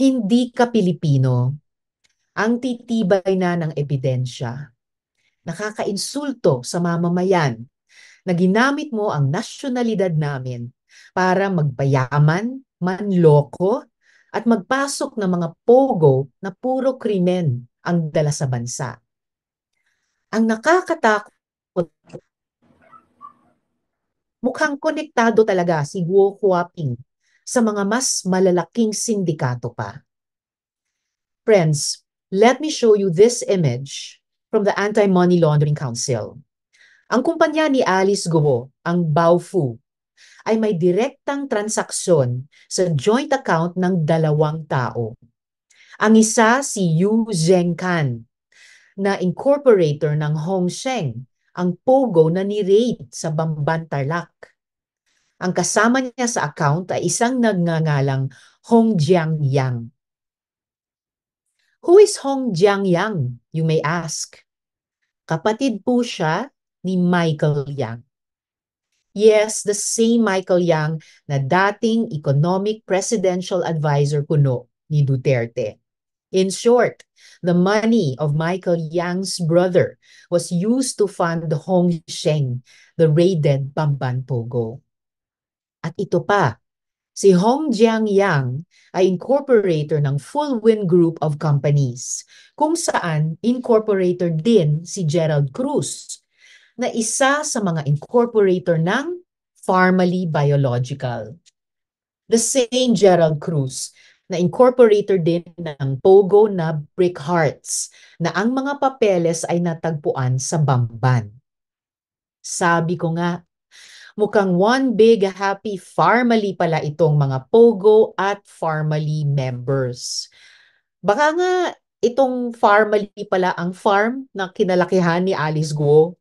hindi ka Pilipino, ang titibay na ng ebidensya. Nakakainsulto sa mamamayan na ginamit mo ang nasyonalidad namin para magpayaman, manloko, at magpasok ng mga pogo na puro krimen ang dala sa bansa. Ang nakakatakot, mukhang konektado talaga si Guo Kuaping sa mga mas malalaking sindikato pa. Friends, let me show you this image from the Anti-Money Laundering Council. Ang kumpanya ni Alice Guo, ang Baofu, ay may direktang transaksyon sa joint account ng dalawang tao. Ang isa si Yu Zhengkan, na incorporator ng Hong Sheng, ang pogo na ni-raid sa Bamban ang kasama niya sa account ay isang nagngangalang Hong Jiang Yang. Who is Hong Jiang Yang, you may ask? Kapatid po siya ni Michael Yang. Yes, the same Michael Yang na dating economic presidential advisor kuno ni Duterte. In short, the money of Michael Yang's brother was used to fund Hong Sheng, the raided Bamban Pogo. At ito pa, si Hong Jiang Yang ay incorporator ng Full Wind Group of Companies, kung saan incorporator din si Gerald Cruz, na isa sa mga incorporator ng Farmally Biological. The same Gerald Cruz na incorporator din ng Pogo na Brick Hearts na ang mga papeles ay natagpuan sa Bamban. Sabi ko nga, Mukhang one big happy family pala itong mga Pogo at family members. Baka nga itong family pala ang farm na kinalakihan ni Alice Guo